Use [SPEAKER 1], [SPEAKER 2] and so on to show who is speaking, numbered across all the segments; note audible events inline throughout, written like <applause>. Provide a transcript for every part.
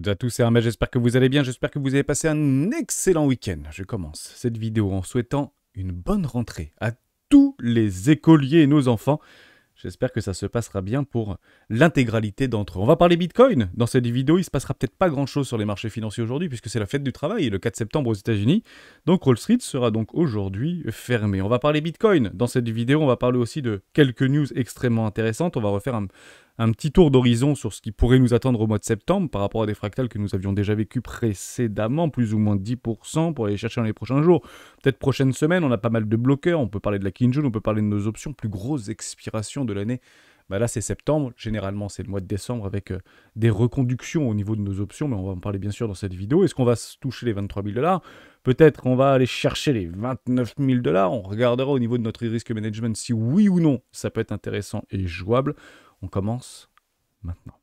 [SPEAKER 1] tous et à tous, c'est j'espère que vous allez bien, j'espère que vous avez passé un excellent week-end. Je commence cette vidéo en souhaitant une bonne rentrée à tous les écoliers et nos enfants. J'espère que ça se passera bien pour l'intégralité d'entre eux. On va parler Bitcoin dans cette vidéo. Il se passera peut-être pas grand-chose sur les marchés financiers aujourd'hui puisque c'est la fête du travail le 4 septembre aux États-Unis. Donc Wall Street sera donc aujourd'hui fermé. On va parler Bitcoin dans cette vidéo. On va parler aussi de quelques news extrêmement intéressantes. On va refaire un, un petit tour d'horizon sur ce qui pourrait nous attendre au mois de septembre par rapport à des fractales que nous avions déjà vécu précédemment, plus ou moins 10% pour aller chercher dans les prochains jours. Peut-être prochaine semaine, on a pas mal de bloqueurs, on peut parler de la Kinjun, on peut parler de nos options, plus grosses expirations de l'année. Bah là, c'est septembre. Généralement, c'est le mois de décembre avec euh, des reconductions au niveau de nos options, mais on va en parler bien sûr dans cette vidéo. Est-ce qu'on va se toucher les 23 000 dollars Peut-être qu'on va aller chercher les 29 000 dollars. On regardera au niveau de notre e-risk management si oui ou non ça peut être intéressant et jouable. On commence maintenant.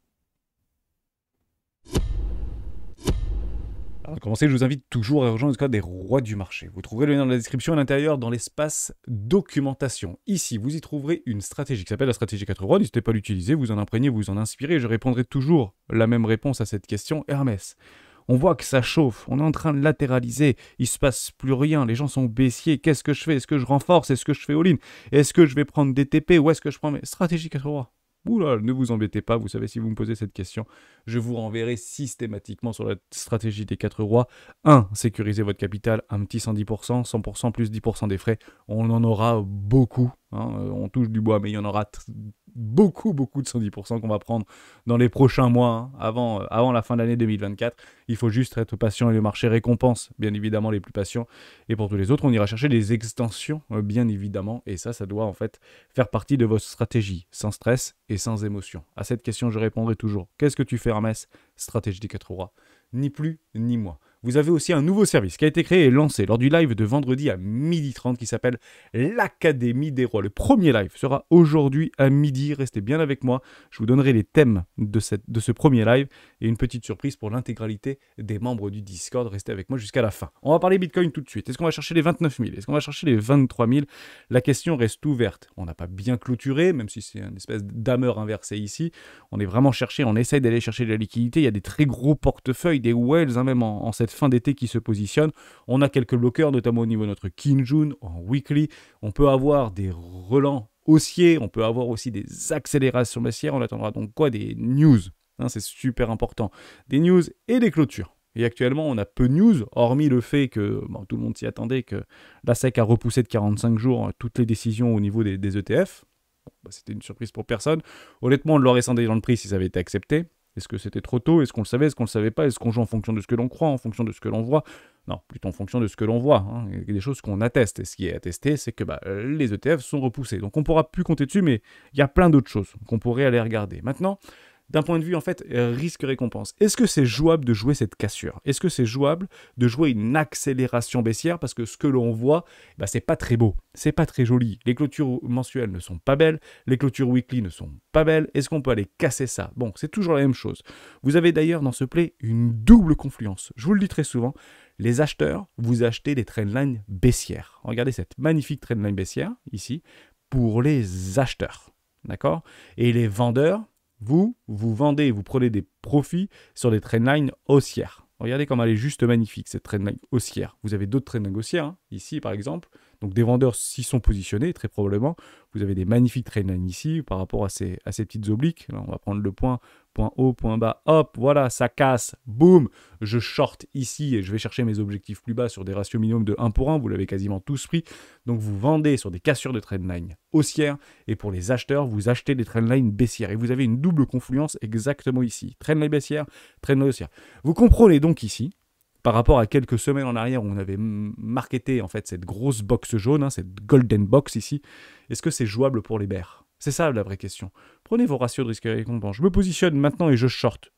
[SPEAKER 1] Avant de commencer, je vous invite toujours à rejoindre le des rois du marché. Vous trouverez le lien dans la description à l'intérieur dans l'espace documentation. Ici, vous y trouverez une stratégie qui s'appelle la stratégie 4 rois. N'hésitez pas à l'utiliser, vous en imprégnez, vous en inspirez. Je répondrai toujours la même réponse à cette question. Hermès, on voit que ça chauffe, on est en train de latéraliser, il se passe plus rien, les gens sont baissiers. Qu'est-ce que je fais Est-ce que je renforce Est-ce que je fais all-in Est-ce que je vais prendre des TP Ou est-ce que je prends mes stratégies 4 rois ne vous embêtez pas, vous savez, si vous me posez cette question, je vous renverrai systématiquement sur la stratégie des quatre rois. 1. Sécurisez votre capital, un petit 110%, 100% plus 10% des frais. On en aura beaucoup. Hein, euh, on touche du bois, mais il y en aura beaucoup, beaucoup de 110% qu'on va prendre dans les prochains mois, hein, avant, euh, avant la fin de l'année 2024. Il faut juste être patient et le marché récompense, bien évidemment, les plus patients. Et pour tous les autres, on ira chercher des extensions, euh, bien évidemment. Et ça, ça doit en fait faire partie de votre stratégie, sans stress et sans émotion. À cette question, je répondrai toujours. Qu'est-ce que tu fais, Hermès Stratégie des 4 rois. Ni plus, ni moins vous avez aussi un nouveau service qui a été créé et lancé lors du live de vendredi à 12h30 qui s'appelle l'Académie des Rois. Le premier live sera aujourd'hui à midi. Restez bien avec moi. Je vous donnerai les thèmes de, cette, de ce premier live et une petite surprise pour l'intégralité des membres du Discord. Restez avec moi jusqu'à la fin. On va parler Bitcoin tout de suite. Est-ce qu'on va chercher les 29 000 Est-ce qu'on va chercher les 23 000 La question reste ouverte. On n'a pas bien clôturé, même si c'est une espèce d'ameur inversée ici. On est vraiment cherché, on essaye d'aller chercher de la liquidité. Il y a des très gros portefeuilles, des whales, hein, même en, en cette fin d'été qui se positionne. On a quelques bloqueurs, notamment au niveau de notre Kinjun en weekly. On peut avoir des relents haussiers, on peut avoir aussi des accélérations baissières. On attendra donc quoi Des news. Hein, c'est super important. Des news et des clôtures. Et actuellement, on a peu de news, hormis le fait que tout le monde s'y attendait, que la SEC a repoussé de 45 jours hein, toutes les décisions au niveau des, ETF. E bah, c'était une surprise pour personne. Honnêtement, on l'aurait scindé dans le prix si ça avait été accepté. Est-ce que c'était trop tôt Est-ce qu'on le savait Est-ce qu'on le savait pas Est-ce qu'on joue en fonction de ce que l'on croit, en fonction de ce que l'on voit Non, plutôt en fonction de ce que l'on voit. Hein. Il y a des choses qu'on atteste. Et ce qui est attesté, c'est que bah, les ETF sont repoussés. Donc on pourra plus compter dessus, mais il y a plein d'autres choses qu'on pourrait aller regarder. Maintenant, d'un point de vue en fait euh, risque-récompense. Est-ce que c'est jouable de jouer cette cassure Est-ce que c'est jouable de jouer une accélération baissière Parce que ce que l'on voit, bah, c'est pas très beau, c'est pas très joli. Les clôtures mensuelles ne sont pas belles, les clôtures weekly ne sont pas belles. Est-ce qu'on peut aller casser ça Bon, c'est toujours la même chose. Vous avez d'ailleurs dans ce play une double confluence. Je vous le dis très souvent, les acheteurs, vous achetez des trendlines baissières. Regardez cette magnifique trendline baissière ici pour les acheteurs. D'accord Et les vendeurs, vous, vous vendez et vous prenez des profits sur des trendlines haussières. Regardez comme elle est juste magnifique, cette trendline haussière. Vous avez d'autres trendlines haussières, hein, ici par exemple. Donc des vendeurs s'y sont positionnés, très probablement. Vous avez des magnifiques trendlines ici par rapport à ces, ces petites obliques. on va prendre le point point haut, point bas, hop, voilà, ça casse, boum, je short ici et je vais chercher mes objectifs plus bas sur des ratios minimum de 1 pour 1, vous l'avez quasiment tous pris, donc vous vendez sur des cassures de line haussière et pour les acheteurs, vous achetez des line baissière, et vous avez une double confluence exactement ici, line baissière, line haussière. Vous comprenez donc ici par rapport à quelques semaines en arrière où on avait marketé en fait cette grosse box jaune, hein, cette golden box ici, est-ce que c'est jouable pour les bears C'est ça la vraie question. Prenez vos ratios de risque et récompense. Je me positionne maintenant et je short.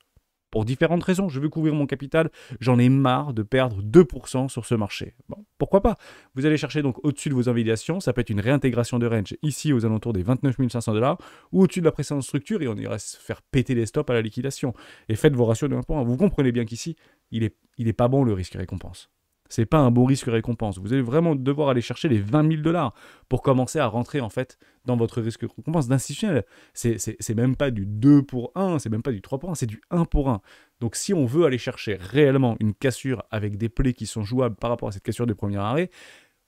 [SPEAKER 1] Pour différentes raisons, je veux couvrir mon capital, j'en ai marre de perdre 2% sur ce marché. Bon, pourquoi pas Vous allez chercher donc au-dessus de vos invalidations, ça peut être une réintégration de range ici aux alentours des 29 500 dollars ou au-dessus de la précédente structure et on ira se faire péter les stops à la liquidation. Et faites vos ratios de 1 Vous comprenez bien qu'ici, il n'est il est pas bon le risque récompense. C'est pas un bon risque-récompense. Vous allez vraiment devoir aller chercher les 20 000 dollars pour commencer à rentrer en fait dans votre risque-récompense d'institutionnel. C'est même pas du 2 pour 1, c'est même pas du 3 pour 1, c'est du 1 pour 1. Donc si on veut aller chercher réellement une cassure avec des plaies qui sont jouables par rapport à cette cassure de premier arrêt,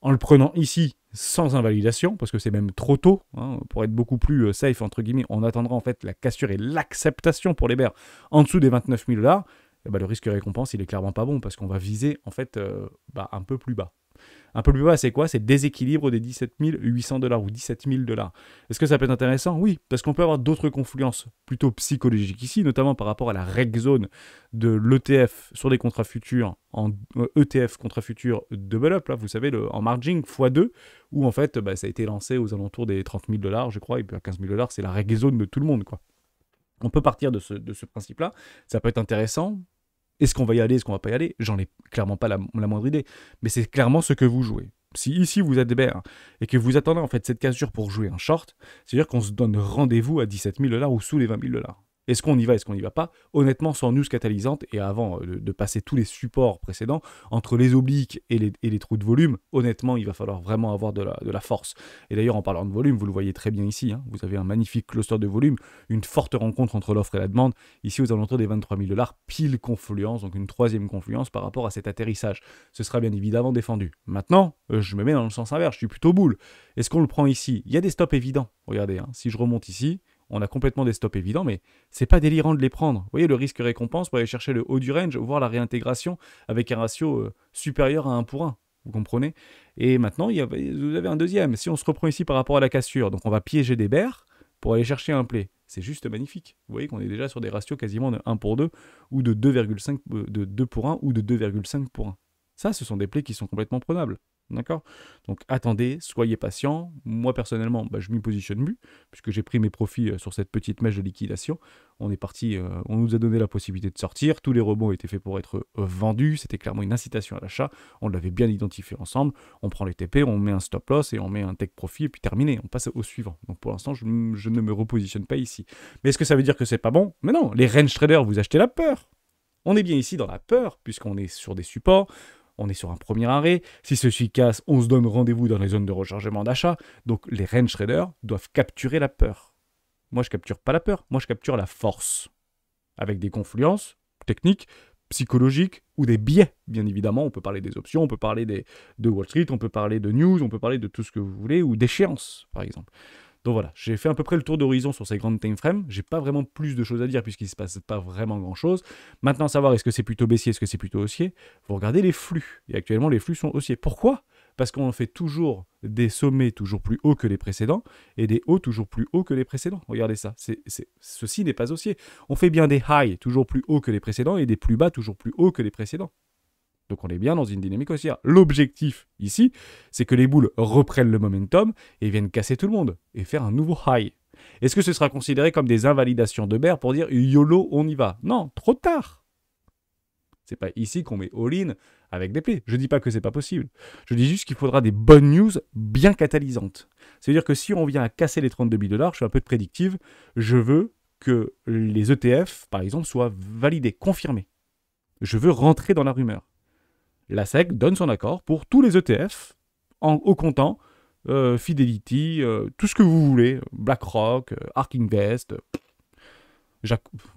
[SPEAKER 1] en le prenant ici sans invalidation, parce que c'est même trop tôt, hein, pour être beaucoup plus euh, safe, entre guillemets, on attendra en fait la cassure et l'acceptation pour les bears en dessous des 29 000 dollars. Eh ben, le risque récompense, il est clairement pas bon parce qu'on va viser en fait euh, bah, un peu plus bas. Un peu plus bas, c'est quoi C'est le déséquilibre des 17 800 dollars ou 17 000 dollars. Est-ce que ça peut être intéressant Oui, parce qu'on peut avoir d'autres confluences plutôt psychologiques ici, notamment par rapport à la reg zone de l'ETF sur des contrats futurs, en ETF euh, e contrat futur double up, là, vous savez, en margin x2, où en fait bah, ça a été lancé aux alentours des 30 000 dollars, je crois, et puis à 15 000 dollars, c'est la reg zone de tout le monde, quoi. On peut partir de ce, de ce principe-là. Ça peut être intéressant est-ce qu'on va y aller, est-ce qu'on va pas y aller J'en ai clairement pas la, moindre idée. Mais c'est clairement ce que vous jouez. Si ici vous êtes BR et que vous attendez en fait cette cassure pour jouer un short, c'est-à-dire qu'on se donne rendez-vous à 17 000 dollars ou sous les 20 000 dollars. Est-ce qu'on y va, est-ce qu'on y va pas Honnêtement, sans news catalysante, et avant euh, de, passer tous les supports précédents, entre les obliques et les, trous de volume, honnêtement, il va falloir vraiment avoir de la, force. Et d'ailleurs, en parlant de volume, vous le voyez très bien ici, hein, vous avez un magnifique cluster de volume, une forte rencontre entre l'offre et la demande, ici aux alentours des 23 000 dollars, pile confluence, donc une troisième confluence par rapport à cet atterrissage. Ce sera bien évidemment défendu. Maintenant, euh, je me mets dans le sens inverse, je suis plutôt boule. Est-ce qu'on le prend ici Il y a des stops évidents. Regardez, hein, si je remonte ici, on a complètement des stops évidents, mais c'est pas délirant de les prendre. Vous voyez, le risque-récompense pour aller chercher le haut du range, voire la réintégration avec un ratio euh, supérieur à 1 pour 1. Vous comprenez Et maintenant, vous avez un deuxième. Si on se reprend ici par rapport à la cassure, donc on va piéger des bears pour aller chercher un play. C'est juste magnifique. Vous voyez qu'on est déjà sur des ratios quasiment de 1 pour 2 ou de 2,5 euh, de 2 pour 1 ou de 2,5 pour 1. Ça, ce sont des plays qui sont complètement prenables. D'accord Donc attendez, soyez patient. Moi personnellement, bah, je m'y positionne plus, puisque j'ai pris mes profits euh, sur cette petite mèche de liquidation. On est parti, euh, on nous a donné la possibilité de sortir. Tous les rebonds étaient faits pour être euh, vendus. C'était clairement une incitation à l'achat. On l'avait bien identifié ensemble. On prend les TP, on met un stop loss et on met un take profit et puis terminé. On passe au suivant. Donc pour l'instant, je, je ne me repositionne pas ici. Mais est-ce que ça veut dire que c'est pas bon Mais non, les range traders, vous achetez la peur. On est bien ici dans la peur, puisqu'on est sur des supports on est sur un premier arrêt. Si ceci casse, on se donne rendez-vous dans les zones de rechargement d'achat. Donc les range traders doivent capturer la peur. Moi, je capture pas la peur, moi, je capture la force. Avec des confluences techniques, psychologiques ou des biais, bien évidemment. On peut parler des options, on peut parler de Wall Street, on peut parler de news, on peut parler de tout ce que vous voulez ou d'échéances, par exemple. Donc voilà, j'ai fait à peu près le tour d'horizon sur ces grandes timeframes, J'ai pas vraiment plus de choses à dire puisqu'il se passe pas vraiment grand chose. Maintenant, savoir est-ce que c'est plutôt baissier, est-ce que c'est plutôt haussier, vous regardez les flux. Et actuellement, les flux sont haussiers. Pourquoi Parce qu'on fait toujours des sommets toujours plus hauts que les précédents et des hauts toujours plus hauts que les précédents. Regardez ça, ceci n'est pas haussier. On fait bien des highs toujours plus hauts que les précédents et des plus bas toujours plus hauts que les précédents. Donc on est bien dans une dynamique haussière. Hein. L'objectif ici, c'est que les boules reprennent le momentum et viennent casser tout le monde et faire un nouveau high. Est-ce que ce sera considéré comme des invalidations de bear pour dire YOLO, on y va Non, trop tard. C'est pas ici qu'on met all-in avec des plaies. Je dis pas que c'est pas possible. Je dis juste qu'il faudra des bonnes news bien catalysantes. C'est-à-dire que si on vient à casser les 32 000 dollars, je suis un peu de prédictive, je veux que les ETF, par exemple, soient validés, confirmés. Je veux rentrer dans la rumeur la SEC donne son accord pour tous les ETF en, au comptant euh, Fidelity, euh, tout ce que vous voulez, BlackRock, euh, Ark Invest,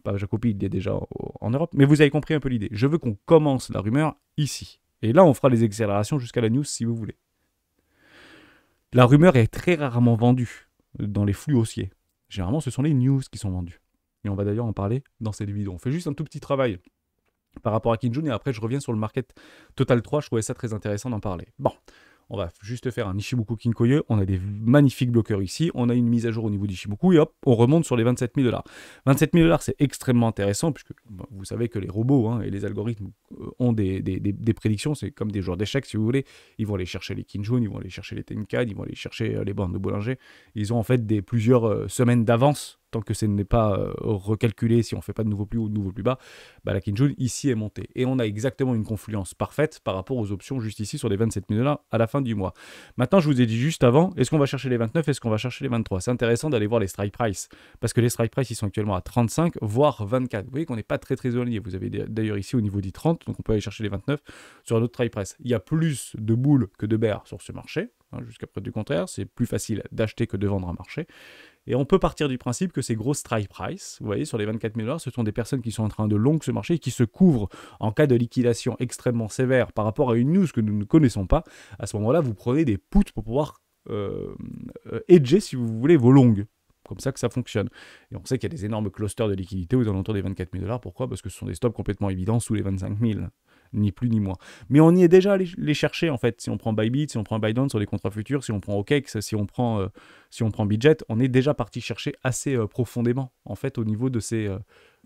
[SPEAKER 1] pas il est déjà en, Europe, mais vous avez compris un peu l'idée. Je veux qu'on commence la rumeur ici. Et là, on fera les accélérations jusqu'à la news si vous voulez. La rumeur est très rarement vendue dans les flux haussiers. Généralement, ce sont les news qui sont vendues. Et on va d'ailleurs en parler dans cette vidéo. On fait juste un tout petit travail par rapport à Kinjun, et après je reviens sur le Market Total 3, je trouvais ça très intéressant d'en parler. Bon, on va juste faire un Ishibuku Kinkoye, on a des magnifiques bloqueurs ici, on a une mise à jour au niveau d'Ishibuku, et hop, on remonte sur les 27 000 dollars. 27 000 dollars, c'est extrêmement intéressant, puisque vous savez que les robots hein, et les algorithmes euh, ont des, prédictions, c'est comme des joueurs d'échecs, si vous voulez, ils vont aller chercher les Kinjun, ils vont aller chercher les Tenkan, ils vont aller chercher euh, les bandes de Bollinger, ils ont en fait plusieurs euh, semaines d'avance tant que ce n'est pas euh, recalculé, si on ne fait pas de nouveau plus haut ou de nouveau plus bas, bah, la Kinjun ici est montée. Et on a exactement une confluence parfaite par rapport aux options juste ici sur les 27 000 dollars à la fin du mois. Maintenant, je vous ai dit juste avant, est-ce qu'on va chercher les 29, est-ce qu'on va chercher les 23 C'est intéressant d'aller voir les strike price, parce que les strike price, ils sont actuellement à 35, voire 24. Vous voyez qu'on n'est pas très très éloigné. Vous avez d'ailleurs ici au niveau des 30, donc on peut aller chercher les 29 sur un autre strike price. Il y a plus de boules que de bears sur ce marché, Hein, jusqu'à du contraire, c'est plus facile d'acheter que de vendre un marché. Et on peut partir du principe que ces grosses strike price, vous voyez, sur les 24 000 dollars, ce sont des personnes qui sont en train de long ce marché et qui se couvrent en cas de liquidation extrêmement sévère par rapport à une news que nous ne connaissons pas. À ce moment-là, vous prenez des puts pour pouvoir euh, euh, edger, si vous voulez, vos longues comme ça que ça fonctionne. Et on sait qu'il y a des énormes clusters de liquidités aux alentours des 24 000 dollars. Pourquoi Parce que ce sont des stops complètement évidents sous les 25 000 ni plus ni moins. Mais on y est déjà allé les chercher en fait. Si on prend Bybit, si on prend Bydon sur les contrats futurs, si on prend OKEx, si on prend euh, si on prend Bidget, on est déjà parti chercher assez euh, profondément en fait au niveau de ces euh,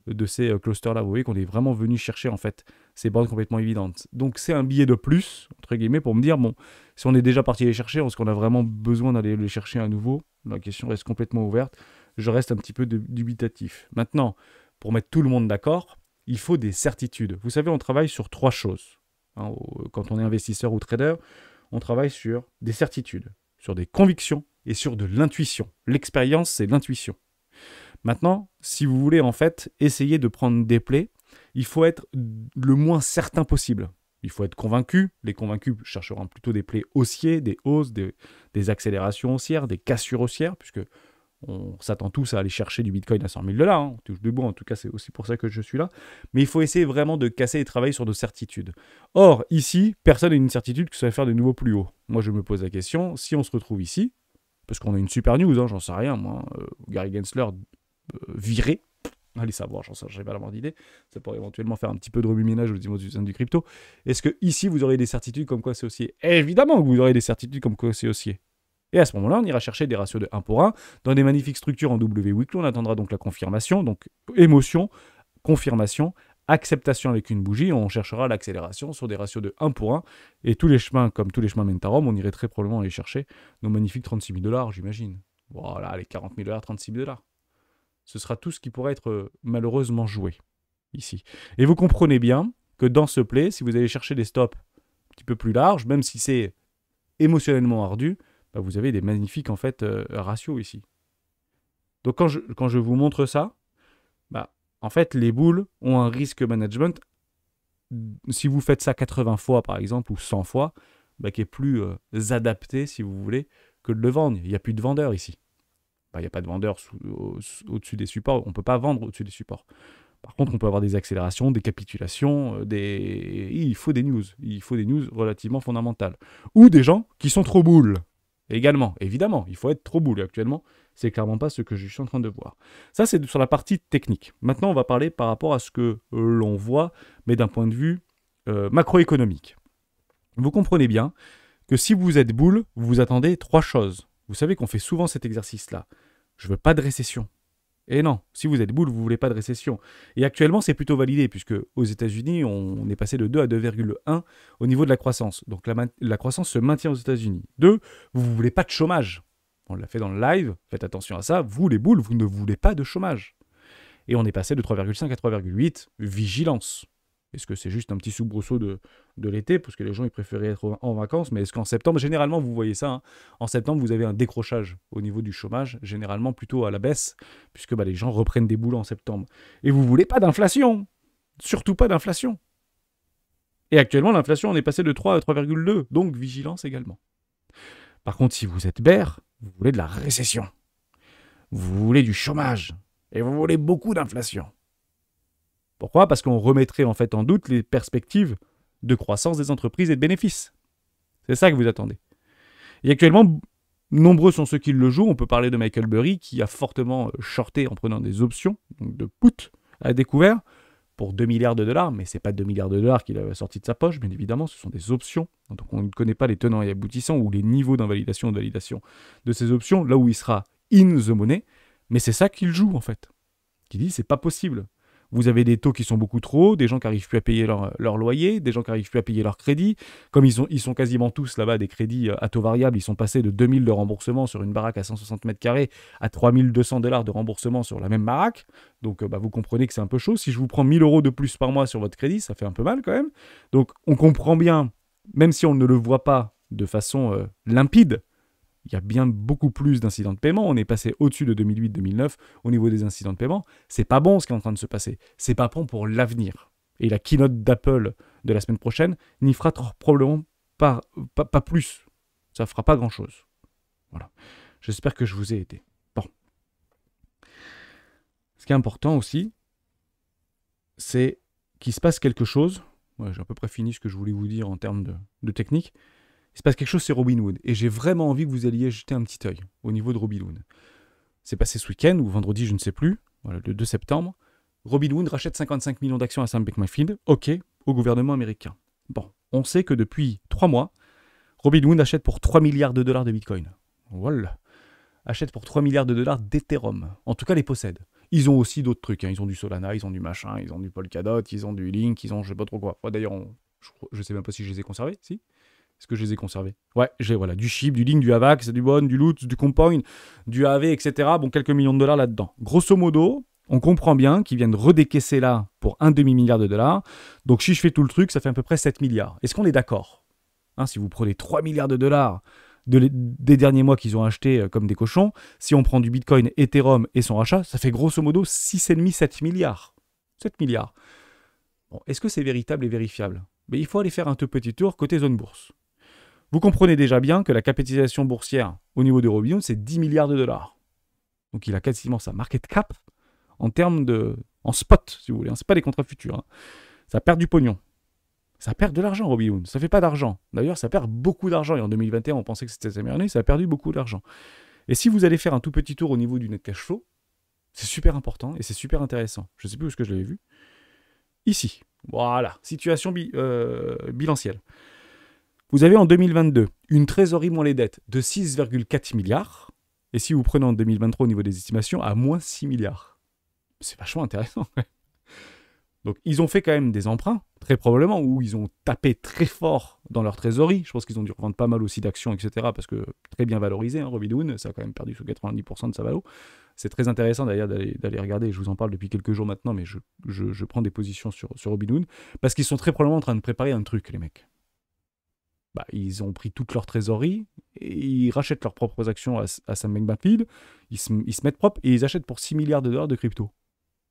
[SPEAKER 1] de ces clusters là. Vous voyez qu'on est vraiment venu chercher en fait ces bornes complètement évidentes. Donc c'est un billet de plus entre guillemets pour me dire bon si on est déjà parti les chercher, est-ce qu'on a vraiment besoin d'aller les chercher à nouveau La question reste complètement ouverte. Je reste un petit peu dubitatif. Maintenant, pour mettre tout le monde d'accord, il faut des certitudes. Vous savez, on travaille sur trois choses. Hein, euh, quand on est investisseur ou trader, on travaille sur des certitudes, sur des convictions et sur de l'intuition. L'expérience, c'est l'intuition. Maintenant, si vous voulez en fait essayer de prendre des plaies, il faut être le moins certain possible. Il faut être convaincu. Les convaincus chercheront plutôt des plaies haussiers, des hausses, des, des accélérations haussières, des cassures haussières, puisque on s'attend tous à aller chercher du Bitcoin à 100 000 dollars, hein. on touche debout, en tout cas c'est aussi pour ça que je suis là, mais il faut essayer vraiment de casser et travailler sur nos certitudes. Or, ici, personne n'a une certitude que ça va faire de nouveau plus haut. Moi je me pose la question, si on se retrouve ici, parce qu'on a une super news, hein, j'en sais rien moi, euh, Gary Gensler euh, viré, allez savoir, j'en sais, j'ai pas la moindre idée, ça pourrait éventuellement faire un petit peu de remue-ménage aux du sein du crypto, est-ce que ici vous aurez des certitudes comme quoi c'est haussier Évidemment que vous aurez des certitudes comme quoi c'est haussier, et à ce moment-là, on ira chercher des ratios de 1 pour 1 dans des magnifiques structures en W weekly. On attendra donc la confirmation, donc émotion, confirmation, acceptation avec une bougie. On cherchera l'accélération sur des ratios de 1 pour 1. Et tous les chemins, comme tous les chemins mènent on irait très probablement aller chercher nos magnifiques 36 000 dollars, j'imagine. Voilà, les 40 000 dollars, 36 000 dollars. Ce sera tout ce qui pourrait être euh, malheureusement joué ici. Et vous comprenez bien que dans ce play, si vous allez chercher des stops un petit peu plus larges, même si c'est émotionnellement ardu, bah, vous avez des magnifiques en fait euh, ratios ici. Donc quand je, vous montre ça, bah, en fait les boules ont un risque management. Si vous faites ça 80 fois par exemple ou 100 fois, bah, qui est plus euh, adapté si vous voulez que de le vendre. Il n'y a plus de vendeur ici. Bah, il n'y a pas de vendeur au-dessus des supports. On ne peut pas vendre au-dessus des supports. Par contre, on peut avoir des accélérations, des capitulations, euh, des... il faut des news. Il faut des news relativement fondamentales. Ou des gens qui sont trop boules. Également, évidemment, il faut être trop boule actuellement. C'est clairement pas ce que je suis en train de voir. Ça, c'est sur la partie technique. Maintenant, on va parler par rapport à ce que euh, l'on voit, mais d'un point de vue euh, macroéconomique. Vous comprenez bien que si vous êtes boule, vous attendez trois choses. Vous savez qu'on fait souvent cet exercice-là. Je veux pas de récession. Et non, si vous êtes boule, vous voulez pas de récession. Et actuellement, c'est plutôt validé, puisque aux États-Unis, on, est passé de 2 à 2,1 au niveau de la croissance. Donc la, croissance se maintient aux États-Unis. Deux, vous ne voulez pas de chômage. On l'a fait dans le live, faites attention à ça. Vous, les boules, vous ne voulez pas de chômage. Et on est passé de 3,5 à 3,8. Vigilance. Est-ce que c'est juste un petit soubresaut de, de l'été Parce que les gens, ils préféraient être en vacances. Mais est-ce qu'en septembre, généralement, vous voyez ça, hein, en septembre, vous avez un décrochage au niveau du chômage, généralement plutôt à la baisse, puisque bah, les gens reprennent des boulots en septembre. Et vous voulez pas d'inflation Surtout pas d'inflation. Et actuellement, l'inflation, on est passé de 3 à 3,2, donc vigilance également. Par contre, si vous êtes BER, vous voulez de la récession. Vous voulez du chômage. Et vous voulez beaucoup d'inflation. Pourquoi Parce qu'on remettrait en fait en doute les perspectives de croissance des entreprises et de bénéfices. C'est ça que vous attendez. Et actuellement, nombreux sont ceux qui le jouent. On peut parler de Michael Burry qui a fortement euh, shorté en prenant des options, de put à découvert, pour 2 milliards de dollars, mais c'est pas 2 milliards de dollars qu'il a sorti de sa poche, bien évidemment, ce sont des options. Donc on ne connaît pas les tenants et aboutissants ou les niveaux d'invalidation ou de validation de ces options, là où il sera in the money, mais c'est ça qu'il joue en fait. Qui dit c'est pas possible vous avez des taux qui sont beaucoup trop des gens qui n'arrivent plus à payer leur, loyer, des gens qui n'arrivent plus à payer leur crédit. Comme ils, ont, ils sont quasiment tous là-bas des crédits euh, à taux variable, ils sont passés de 2000 de remboursement sur une baraque à 160 mètres carrés à 3200 dollars de remboursement sur la même baraque. Donc euh, bah, vous comprenez que c'est un peu chaud. Si je vous prends 1000 euros de plus par mois sur votre crédit, ça fait un peu mal quand même. Donc on comprend bien, même si on ne le voit pas de façon euh, limpide, il y a bien beaucoup plus d'incidents de paiement. On est passé au-dessus de 2008-2009 au niveau des incidents de paiement. C'est pas bon ce qui est en train de se passer. C'est pas bon pour l'avenir. Et la keynote d'Apple de la semaine prochaine n'y fera probablement pas, plus. Ça fera pas grand-chose. Voilà. J'espère que je vous ai été Bon. Ce qui est important aussi, c'est qu'il se passe quelque chose. J'ai à peu près fini ce que je voulais vous dire en termes de, de technique il se passe quelque chose sur Robin Hood. Et j'ai vraiment envie que vous alliez jeter un petit œil au niveau de Robin Hood. C'est passé ce week-end ou vendredi, je ne sais plus, le 2 septembre. Robin Hood rachète 55 millions d'actions à Sam Beckmanfield, ok, au gouvernement américain. Bon, on sait que depuis 3 mois, Robin Hood achète pour 3 milliards de dollars de Bitcoin. Voilà. Achète pour 3 milliards de dollars d'Ethereum. En tout cas, les possède. Ils ont aussi d'autres trucs. Hein. Ils ont du Solana, ils ont du machin, ils ont du Polkadot, ils ont du Link, ils ont je sais pas trop quoi. D'ailleurs, je sais même pas si je les ai conservés, si est-ce que je les ai conservés Ouais, j'ai voilà, du chip, du Link, du Avax, du BON, du Loot, du Compound, du AV, etc. Bon, quelques millions de dollars là-dedans. Grosso modo, on comprend bien qu'ils viennent redécaisser là pour un demi-milliard de dollars. Donc si je fais tout le truc, ça fait à peu près 7 milliards. Est-ce qu'on est, d'accord hein, Si vous prenez 3 milliards de dollars des derniers mois qu'ils ont acheté euh, comme des cochons, si on prend du Bitcoin, Ethereum et son rachat, ça fait grosso modo 6,5-7 milliards. 7 milliards. Bon, Est-ce que c'est véritable et vérifiable Mais ben, il faut aller faire un tout petit tour côté zone bourse. Vous comprenez déjà bien que la capitalisation boursière au niveau de Robinhood, c'est 10 milliards de dollars. Donc il a quasiment sa market cap en termes de. en spot, si vous voulez. Hein. Ce pas des contrats futurs. Hein. Ça perd du pognon. Ça perd de l'argent, Robinhood. Ça fait pas d'argent. D'ailleurs, ça perd beaucoup d'argent. Et en 2021, on pensait que c'était sa meilleure année. Ça a perdu beaucoup d'argent. Et si vous allez faire un tout petit tour au niveau du net cash flow, c'est super important et c'est super intéressant. Je ne sais plus où est-ce que je l'avais vu. Ici. Voilà. Situation euh, bilancielle. Vous avez en 2022 une trésorerie moins les dettes de 6,4 milliards. Et si vous prenez en 2023 au niveau des estimations, à moins 6 milliards. C'est vachement intéressant. Donc ils ont fait quand même des emprunts, très probablement, où ils ont tapé très fort dans leur trésorerie. Je pense qu'ils ont dû revendre pas mal aussi d'actions, etc. Parce que très bien valorisé, hein, Robinhood, ça a quand même perdu sous 90% de sa valeur. C'est très intéressant d'ailleurs d'aller regarder, je vous en parle depuis quelques jours maintenant, mais je, prends des positions sur, sur Robinhood, parce qu'ils sont très probablement en train de préparer un truc, les mecs. Bah, ils ont pris toute leur trésorerie, et ils rachètent leurs propres actions à, Sam bankman ils se, mettent propres et ils achètent pour 6 milliards de dollars de crypto.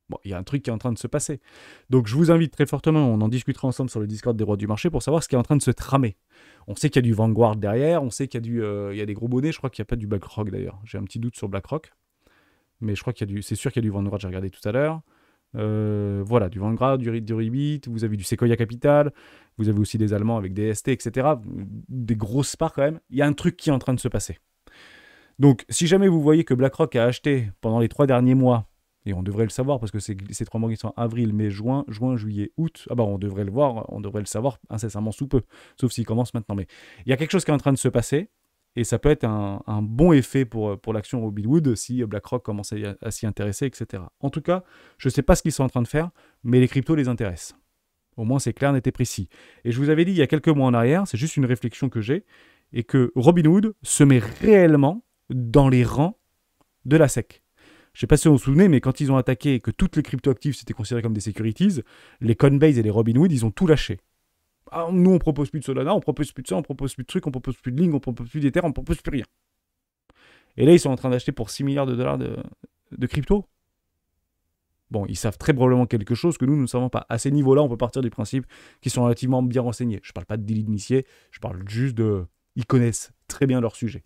[SPEAKER 1] Bon, il y a un truc qui est en train de se passer. Donc je vous invite très fortement, on en discutera ensemble sur le Discord des rois du marché pour savoir ce qui est en train de se tramer. On sait qu'il y a du Vanguard derrière, on sait qu'il y, a du, euh, y a des gros bonnets, je crois qu'il n'y a pas du BlackRock d'ailleurs. J'ai un petit doute sur BlackRock. Mais je crois qu'il y a du. C'est sûr qu'il y a du Vanguard, j'ai regardé tout à l'heure. Euh, voilà, du Vanguard, du, du Ribbit, vous avez du Sequoia Capital, vous avez aussi des Allemands avec des ST, etc. Des grosses parts quand même. Il y a un truc qui est en train de se passer. Donc, si jamais vous voyez que BlackRock a acheté pendant les trois derniers mois, et on devrait le savoir parce que c'est ces trois mois qui sont avril, mai, juin, juin, juillet, août, ah bah, on devrait le voir, on devrait le savoir incessamment sous peu, sauf s'il commence maintenant. Mais il y a quelque chose qui est en train de se passer. Et ça peut être un, bon effet pour, euh, pour l'action Robinhood si euh, BlackRock commence à, s'y intéresser, etc. En tout cas, je ne sais pas ce qu'ils sont en train de faire, mais les cryptos les intéressent. Au moins, c'est clair, n'était précis. Et je vous avais dit il y a quelques mois en arrière, c'est juste une réflexion que j'ai, et que Robinhood se met réellement dans les rangs de la SEC. Je ne sais pas si vous vous souvenez, mais quand ils ont attaqué et que toutes les crypto actives c'était considérées comme des securities, les Coinbase et les Robinhood, ils ont tout lâché. Ah, nous, on propose plus de Solana, on propose plus de ça, on propose plus de trucs, on propose plus de lignes, on propose plus terres on propose plus rien. Et là, ils sont en train d'acheter pour 6 milliards de dollars de, crypto. Bon, ils savent très probablement quelque chose que nous, nous ne savons pas. À ces niveaux-là, on peut partir du principe qu'ils sont relativement bien renseignés. Je ne parle pas de délit d'initié, je parle juste de... Ils connaissent très bien leur sujet.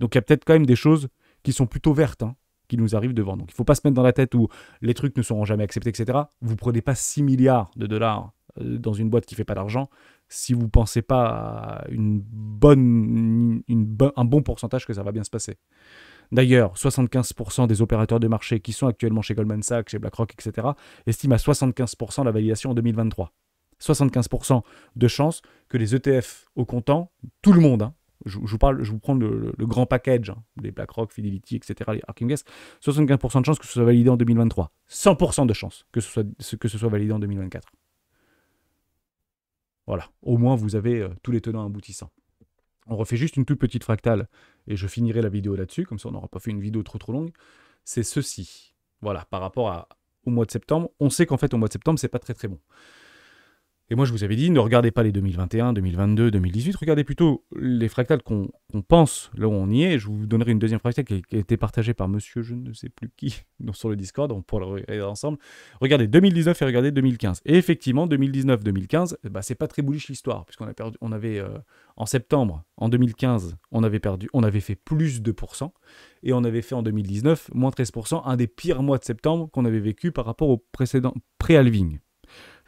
[SPEAKER 1] Donc il y a peut-être quand même des choses qui sont plutôt vertes, hein, qui nous arrivent devant. Donc il ne faut pas se mettre dans la tête où les trucs ne seront jamais acceptés, etc. Vous ne prenez pas 6 milliards de dollars euh, dans une boîte qui fait pas d'argent si vous pensez pas à une bonne, une un bon pourcentage que ça va bien se passer. D'ailleurs, 75% des opérateurs de marché qui sont actuellement chez Goldman Sachs, chez BlackRock, etc., estiment à 75% la validation en 2023. 75% de chances que les ETF au comptant, tout le monde, hein, je, vous parle, je vous prends le, grand package, hein, les BlackRock, Fidelity, etc., les Arkham 75% de chances que ce soit validé en 2023. 100% de chances que ce soit, que ce soit validé en 2024. Voilà, au moins vous avez euh, tous les tenants aboutissants. On refait juste une toute petite fractale, et je finirai la vidéo là-dessus, comme ça on n'aura pas fait une vidéo trop trop longue. C'est ceci, voilà, par rapport au mois de septembre. On sait qu'en fait au mois de septembre, c'est pas très très bon. Et moi, je vous avais dit, ne regardez pas les 2021, 2022, 2018, regardez plutôt les fractales qu'on pense, là où on y est. Je vous donnerai une deuxième fractale qui, a été partagée par monsieur, je ne sais plus qui, <laughs> sur le Discord, on pourra le regarder ensemble. Regardez 2019 et regardez 2015. Et effectivement, 2019-2015, eh bah, ben, c'est pas très bullish l'histoire, puisqu'on a perdu, on avait, euh, en septembre, en 2015, on avait perdu, on avait fait plus de 2%, et on avait fait en 2019 moins 13%, un des pires mois de septembre qu'on avait vécu par rapport au précédent pré-halving.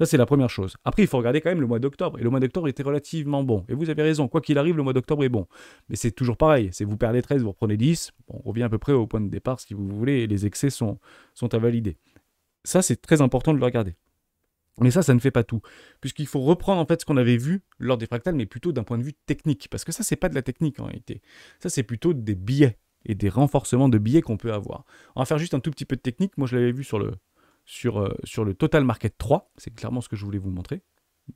[SPEAKER 1] Ça, c'est la première chose. Après, il faut regarder quand même le mois d'octobre. Et le mois d'octobre était relativement bon. Et vous avez raison, quoi qu'il arrive, le mois d'octobre est bon. Mais c'est toujours pareil. Si vous perdez 13, vous reprenez 10. on revient à peu près au point de départ, si vous voulez, et les excès sont, sont à valider. Ça, c'est très important de le regarder. Mais ça, ça ne fait pas tout, puisqu'il faut reprendre en fait ce qu'on avait vu lors des fractales, mais plutôt d'un point de vue technique, parce que ça, c'est pas de la technique en réalité. Ça, c'est plutôt des biais et des renforcements de biais qu'on peut avoir. On va faire juste un tout petit peu de technique. Moi, je l'avais vu sur le sur, euh, sur le Total Market 3. C'est clairement ce que je voulais vous montrer.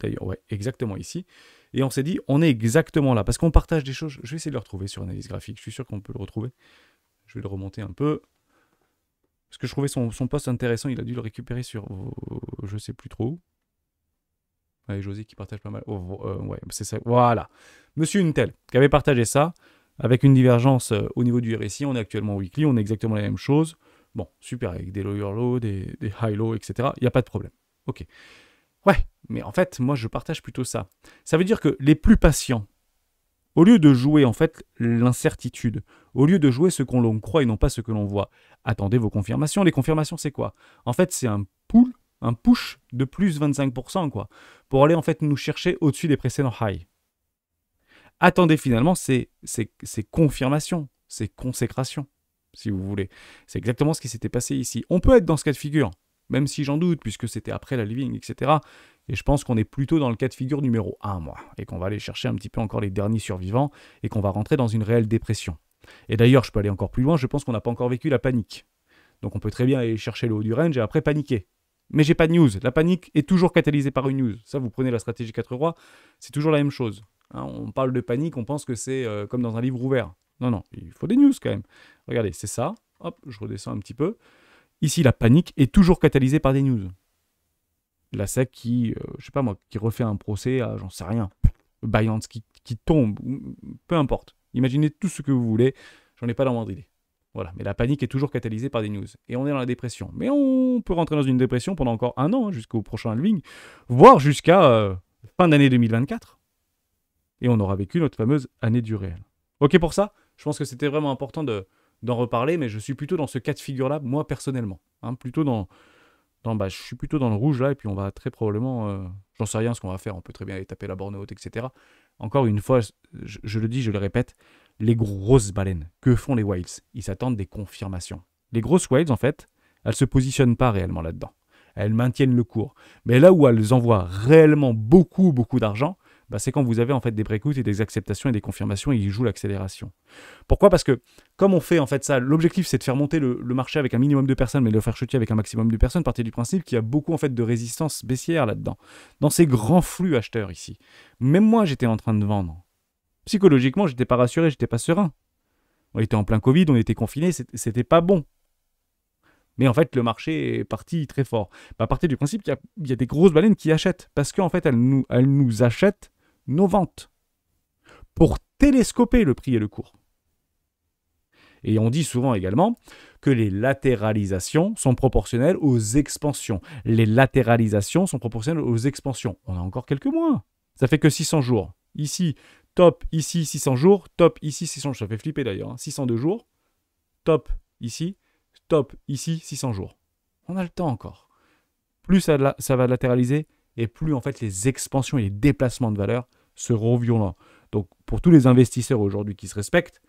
[SPEAKER 1] D'ailleurs, ouais, exactement ici. Et on s'est dit, on est exactement là, parce qu'on partage des choses. Je vais essayer de le retrouver sur analyse graphique. Je suis sûr qu'on peut le retrouver. Je vais le remonter un peu. Parce que je trouvais son, son poste intéressant, il a dû le récupérer sur euh, je sais plus trop où. José qui partage pas mal. Oh, oh euh, ouais, c'est ça. Voilà. Monsieur Untel, qui avait partagé ça, avec une divergence au niveau du RSI, on est actuellement weekly, on est exactement la même chose. Bon, super, avec des lower low, des, high low, etc. Il n'y a pas de problème. Ok. Ouais, mais en fait, moi, je partage plutôt ça. Ça veut dire que les plus patients, au lieu de jouer en fait l'incertitude, au lieu de jouer ce qu'on l'on croit et non pas ce que l'on voit, attendez vos confirmations. Les confirmations, c'est quoi En fait, c'est un pull, un push de plus 25%, quoi, pour aller en fait nous chercher au-dessus des précédents high. Attendez finalement c'est ces confirmations, ces consécrations si vous voulez. C'est exactement ce qui s'était passé ici. On peut être dans ce cas de figure, même si j'en doute, puisque c'était après la living, etc. Et je pense qu'on est plutôt dans le cas de figure numéro 1, moi, et qu'on va aller chercher un petit peu encore les derniers survivants, et qu'on va rentrer dans une réelle dépression. Et d'ailleurs, je peux aller encore plus loin, je pense qu'on n'a pas encore vécu la panique. Donc on peut très bien aller chercher le haut du range et après paniquer. Mais j'ai pas de news. La panique est toujours catalysée par une news. Ça, vous prenez la stratégie 4 rois, c'est toujours la même chose. Hein, on parle de panique, on pense que c'est euh, comme dans un livre ouvert. Non, non, il faut des news quand même. Regardez, c'est ça. Hop, je redescends un petit peu. Ici, la panique est toujours catalysée par des news. La SEC qui, je euh, je sais pas moi, qui refait un procès à, j'en sais rien, Binance qui, qui, tombe, peu importe. Imaginez tout ce que vous voulez, j'en ai pas la moindre idée. Voilà, mais la panique est toujours catalysée par des news. Et on est dans la dépression. Mais on peut rentrer dans une dépression pendant encore un an, hein, jusqu'au prochain Halloween, voire jusqu'à euh, fin d'année 2024. Et on aura vécu notre fameuse année du réel. Ok pour ça je pense que c'était vraiment important de, d'en reparler, mais je suis plutôt dans ce cas de figure-là, moi personnellement. Hein. plutôt dans, dans bah, je suis plutôt dans le rouge là, et puis on va très probablement, euh, j'en sais rien ce qu'on va faire, on peut très bien aller taper la borne haute, etc. Encore une fois, je, le dis, je le répète, les grosses baleines, que font les whales Ils s'attendent des confirmations. Les grosses whales, en fait, elles se positionnent pas réellement là-dedans. Elles maintiennent le cours. Mais là où elles envoient réellement beaucoup, beaucoup d'argent, bah, c'est quand vous avez en fait des breakouts et des acceptations et des confirmations et ils jouent l'accélération. Pourquoi Parce que comme on fait en fait ça, l'objectif c'est de faire monter le, marché avec un minimum de personnes, mais de le faire chuter avec un maximum de personnes, partir du principe qu'il y a beaucoup en fait de résistance baissière là-dedans, dans ces grands flux acheteurs ici. Même moi j'étais en train de vendre. Psychologiquement j'étais pas rassuré, j'étais pas serein. On était en plein Covid, on était confiné, c'était pas bon. Mais en fait, le marché est parti très fort. Bah, à du principe qu'il y, a des grosses baleines qui achètent, parce qu'en fait, nous, elles nous achètent nos ventes pour télescoper le prix et le cours. Et on dit souvent également que les latéralisations sont proportionnelles aux expansions. Les latéralisations sont proportionnelles aux expansions. On a encore quelques mois. Ça fait que 600 jours. Ici, top, ici, 600 jours. Top, ici, 600 jours. Ça fait flipper d'ailleurs. 602 hein. jours. Top, ici. Top, ici, 600 jours. On a le temps encore. Plus ça, ça va latéraliser, et plus en fait les expansions et les déplacements de valeur seront violents. Donc pour tous les investisseurs aujourd'hui qui se respectent,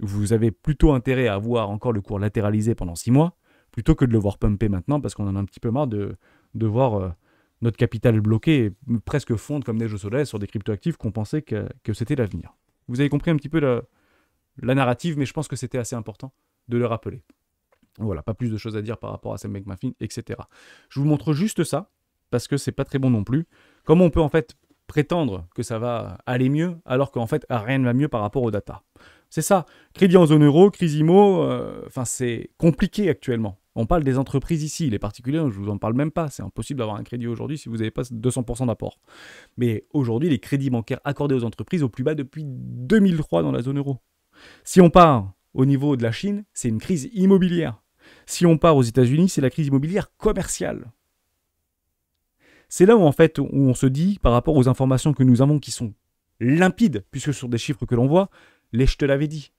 [SPEAKER 1] vous avez plutôt intérêt à voir encore le cours latéralisé pendant six mois plutôt que de le voir pumper maintenant parce qu'on en a un petit peu marre de, de voir euh, notre capital bloqué et presque fondre comme neige au soleil sur des cryptoactifs qu'on pensait que, c'était l'avenir. Vous avez compris un petit peu la, narrative, mais je pense que c'était assez important de le rappeler. Voilà, pas plus de choses à dire par rapport à Sam McMuffin, etc. Je vous montre juste ça, parce que c'est pas très bon non plus. Comment on peut en fait prétendre que ça va aller mieux alors qu'en fait rien ne va mieux par rapport aux data C'est ça. Crédit en zone euro, crise IMO, euh, enfin c'est compliqué actuellement. On parle des entreprises ici, les particuliers, je vous en parle même pas. C'est impossible d'avoir un crédit aujourd'hui si vous n'avez pas 200% d'apport. Mais aujourd'hui, les crédits bancaires accordés aux entreprises au plus bas depuis 2003 dans la zone euro. Si on part au niveau de la Chine, c'est une crise immobilière. Si on part aux États-Unis, c'est la crise immobilière commerciale. C'est là où en fait où on se dit, par rapport aux informations que nous avons qui sont limpides, puisque sur des chiffres que l'on voit, les je te l'avais dit.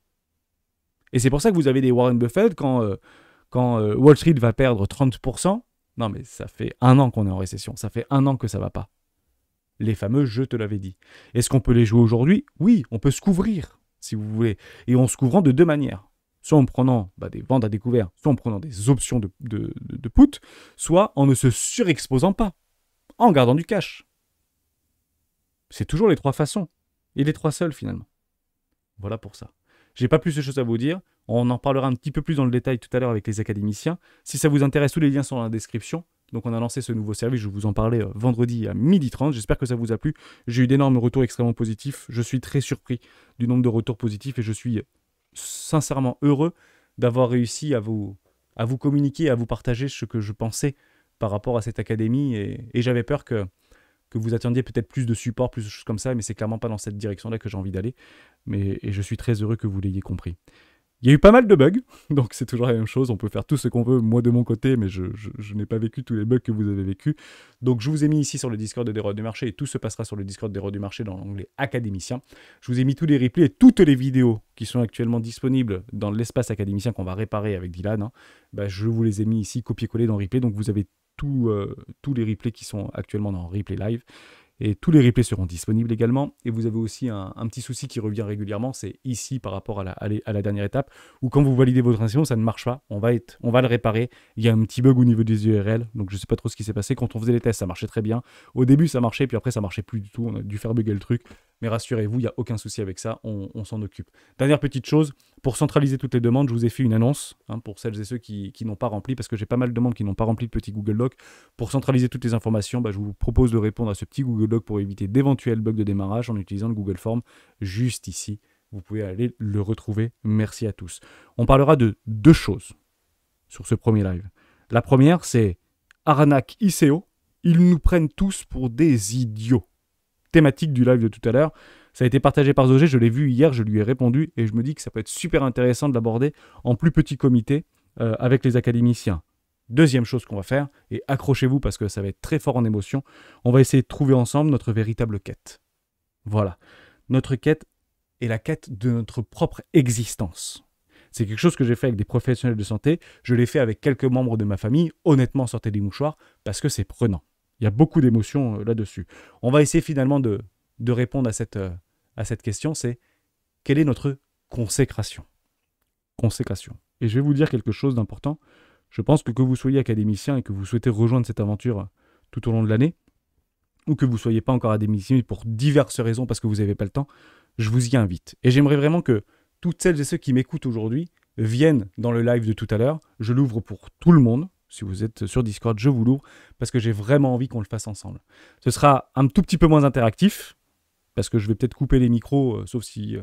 [SPEAKER 1] Et c'est pour ça que vous avez des Warren Buffett quand, euh, quand euh, Wall Street va perdre 30%. Non mais ça fait un an qu'on est en récession, ça fait un an que ça va pas. Les fameux je te l'avais dit. Est-ce qu'on peut les jouer aujourd'hui Oui, on peut se couvrir, si vous voulez. Et en se couvrant de deux manières soit en prenant bah, des ventes à découvert, soit en prenant des options de, de, de put, soit en ne se surexposant pas en gardant du cash. C'est toujours les trois façons. Et les trois seuls finalement. Voilà pour ça. J'ai pas plus de choses à vous dire. On en parlera un petit peu plus dans le détail tout à l'heure avec les académiciens. Si ça vous intéresse, tous les liens sont dans la description. Donc on a lancé ce nouveau service, je vous en parlais euh, vendredi à 12h30, j'espère que ça vous a plu. J'ai eu d'énormes retours extrêmement positifs, je suis très surpris du nombre de retours positifs et je suis euh, sincèrement heureux d'avoir réussi à vous, à vous communiquer, à vous partager ce que je pensais par rapport à cette académie. Et, j'avais peur que, que vous attendiez peut-être plus de support, plus de choses comme ça, mais c'est clairement pas dans cette direction-là que j'ai envie d'aller. Mais et je suis très heureux que vous l'ayez compris. Il y a eu pas mal de bugs, <laughs> donc c'est toujours la même chose, on peut faire tout ce qu'on veut, moi de mon côté, mais je, n'ai pas vécu tous les bugs que vous avez vécu. Donc je vous ai mis ici sur le Discord des Rois du Marché, et tout se passera sur le Discord des Rois du Marché dans l'onglet Académicien. Je vous ai mis tous les replays et toutes les vidéos qui sont actuellement disponibles dans l'espace académicien qu'on va réparer avec Dylan. Hein. Bah, je vous les ai mis ici copier-coller dans replay, donc vous avez euh, tous les replays qui sont actuellement dans Replay Live. Et tous les replays seront disponibles également. Et vous avez aussi un, petit souci qui revient régulièrement, c'est ici par rapport à la, dernière étape, où quand vous validez votre inscription, ça ne marche pas. On va, être, on va le réparer. Il y a un petit bug au niveau des URL, donc je ne sais pas trop ce qui s'est passé. Quand on faisait les tests, ça marchait très bien. Au début, ça marchait, puis après, ça marchait plus du tout. On a dû faire bugger le truc. Mais rassurez-vous, il n'y a aucun souci avec ça, on, s'en occupe. Dernière petite chose, pour centraliser toutes les demandes, je vous ai fait une annonce hein, pour celles et ceux qui, n'ont pas rempli, parce que j'ai pas mal de demandes qui n'ont pas rempli le petit Google Doc. Pour centraliser toutes les informations, bah, je vous propose de répondre à ce petit Google Doc pour éviter d'éventuels bugs de démarrage en utilisant le Google Form juste ici. Vous pouvez aller le retrouver. Merci à tous. On parlera de deux choses sur ce premier live. La première, c'est Arnaque ICO. Ils nous prennent tous pour des idiots thématique du live de tout à l'heure. Ça a été partagé par Zogé, je l'ai vu hier, je lui ai répondu et je me dis que ça peut être super intéressant de l'aborder en plus petit comité euh, avec les académiciens. Deuxième chose qu'on va faire, et accrochez-vous parce que ça va être très fort en émotion, on va essayer de trouver ensemble notre véritable quête. Voilà. Notre quête est la quête de notre propre existence. C'est quelque chose que j'ai fait avec des professionnels de santé, je l'ai fait avec quelques membres de ma famille, honnêtement sortez des mouchoirs, parce que c'est prenant. Il y a beaucoup d'émotions euh, là-dessus. On va essayer finalement de, répondre à cette, euh, à cette question, c'est quelle est notre consécration Consécration. Et je vais vous dire quelque chose d'important. Je pense que que vous soyez académicien et que vous souhaitez rejoindre cette aventure euh, tout au long de l'année, ou que vous ne soyez pas encore académicien pour diverses raisons parce que vous n'avez pas le temps, je vous y invite. Et j'aimerais vraiment que toutes celles et ceux qui m'écoutent aujourd'hui viennent dans le live de tout à l'heure. Je l'ouvre pour tout le monde si vous êtes sur Discord, je vous l'ouvre parce que j'ai vraiment envie qu'on le fasse ensemble. Ce sera un tout petit peu moins interactif parce que je vais peut-être couper les micros, euh, sauf si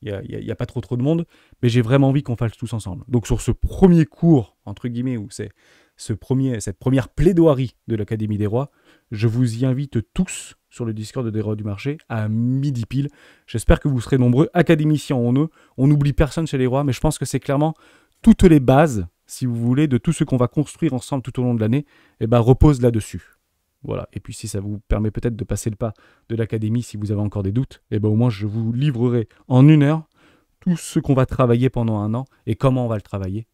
[SPEAKER 1] il euh, n'y a, pas trop trop de monde, mais j'ai vraiment envie qu'on fasse tous ensemble. Donc sur ce premier cours, entre guillemets, ou c'est ce premier, cette première plaidoirie de l'Académie des Rois, je vous y invite tous sur le Discord des Rois du Marché à midi pile. J'espère que vous serez nombreux, académiciens en eux. On n'oublie personne chez les Rois, mais je pense que c'est clairement toutes les bases si vous voulez, de tout ce qu'on va construire ensemble tout au long de l'année, eh ben, repose là-dessus. Voilà. Et puis si ça vous permet peut-être de passer le pas de l'académie, si vous avez encore des doutes, eh ben, au moins je vous livrerai en une heure tout ce qu'on va travailler pendant un an et comment on va le travailler